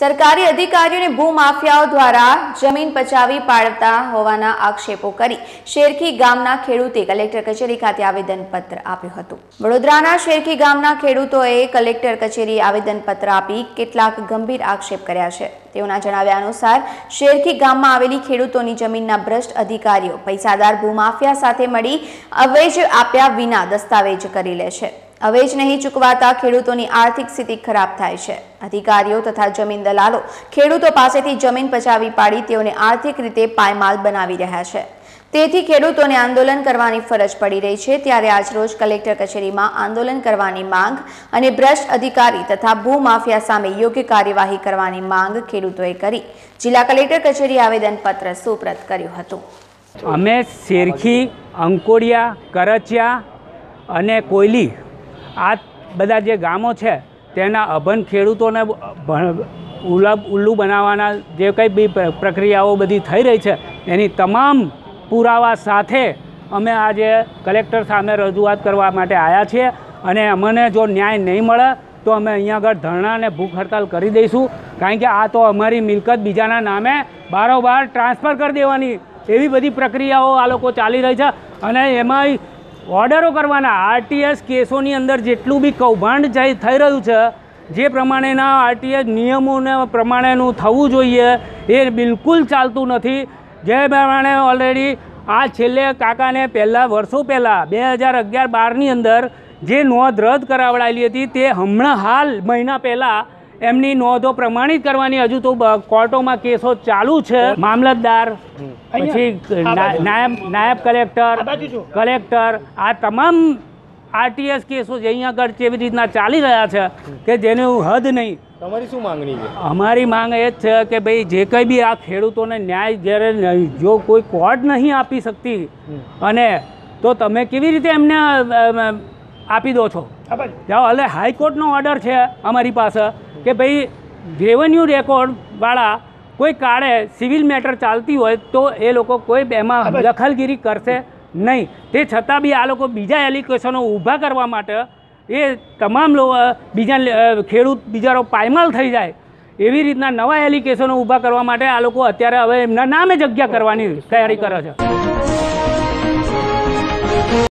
સરકારી અધિકારીઓને ભૂમાફિયાઓ દ્વારા જમીન પચાવી પાડતા હોવાના આક્ષેપો કરી શેરખી ગામના ખેડૂતે કલેક્ટર કચેરી ખાતે આવેદનપત્ર આપ્યું હતું વડોદરાના શેરખી ગામના ખેડૂતોએ કલેક્ટર કચેરી આવેદનપત્ર આપી કેટલાક ગંભીર આક્ષેપ કર્યા છે તેઓના જણાવ્યા અનુસાર શેરખી ગામમાં આવેલી ખેડૂતોની જમીનના ભ્રષ્ટ અધિકારીઓ પૈસાદાર ભૂમાફિયા સાથે મળી અવેજ આપ્યા વિના દસ્તાવેજ કરી લે છે હવે જ નહીં ચૂકવાતા ખેડૂતોની આર્થિક સ્થિતિ ખરાબ થાય છે અધિકારીઓ તથા જમીન દલાલો ખેડૂતો પાસેથી જમીન પચાવી પાડી તેઓને આર્થિક રીતે પાયમાલ બનાવી રહ્યા છે તેથી ખેડૂતોને આંદોલન કરવાની ફરજ પડી રહી છે ત્યારે આજરોજ કલેક્ટર કચેરીમાં આંદોલન કરવાની માંગ અને ભ્રષ્ટ અધિકારી તથા ભૂમાફિયા સામે યોગ્ય કાર્યવાહી કરવાની માંગ ખેડૂતોએ કરી જિલ્લા કલેક્ટર કચેરી આવેદનપત્ર સુપ્રત કર્યું હતું અમે શેરખી અંકોડિયા કરચિયા અને કોયલી આ બધા જે ગામો છે તેના અભન ખેડૂતોને ઉલ્લુ બનાવવાના જે કંઈ બી પ્રક્રિયાઓ બધી થઈ રહી છે એની તમામ પુરાવા સાથે અમે આજે કલેક્ટર સામે રજૂઆત કરવા માટે આવ્યા છીએ અને અમને જો ન્યાય નહીં મળે તો અમે અહીંયા આગળ ધરણાને ભૂખ હડતાલ કરી દઈશું કારણ કે આ તો અમારી મિલકત બીજાના નામે બારોબાર ટ્રાન્સફર કરી દેવાની એવી બધી પ્રક્રિયાઓ આ લોકો ચાલી રહી છે અને એમાંય ઓર્ડરો કરવાના આરટીએસ કેસોની અંદર જેટલું બી કૌભાંડ થઈ રહ્યું છે જે પ્રમાણેના આરટીએસ નિયમોને પ્રમાણેનું થવું જોઈએ એ બિલકુલ ચાલતું નથી જે પ્રમાણે ઓલરેડી આ છેલ્લે કાકાને પહેલાં વર્ષો પહેલાં બે હજાર અગિયાર બારની અંદર જે નોંધ રદ કરાવડાયેલી હતી તે હમણાં હાલ મહિના પહેલાં એમની નોંધો પ્રમાણિત કરવાની હજુ તો કોર્ટોમાં કેસો ચાલુ છે મામલતદાર પછી નાયબ નાયબ કલેક્ટર કલેક્ટર આ તમામ આરટીએસ કેસો જે અહીંયા આગળ કેવી રીતના ચાલી રહ્યા છે કે જેનું હદ નહીં તમારી શું માંગણી છે અમારી માંગ એ જ છે કે ભાઈ જે કંઈ બી આ ખેડૂતોને ન્યાય જ્યારે જો કોઈ કોર્ટ નહીં આપી શકતી અને તો તમે કેવી રીતે એમને આપી દો છો જાઓ એટલે હાઈકોર્ટનો ઓર્ડર છે અમારી પાસે કે ભાઈ રેવન્યુ રેકોર્ડવાળા કોઈ કાળે સિવિલ મેટર ચાલતી હોય તો એ લોકો કોઈ એમાં દખલગીરી કરશે નહીં તે છતાં બી આ લોકો બીજા એલિકેશનો ઊભા કરવા માટે એ તમામ બીજા ખેડૂત બિચારો પાયમાલ થઈ જાય એવી રીતના નવા એલિકેશનો ઊભા કરવા માટે આ લોકો અત્યારે હવે એમના નામે જગ્યા કરવાની તૈયારી કરે છે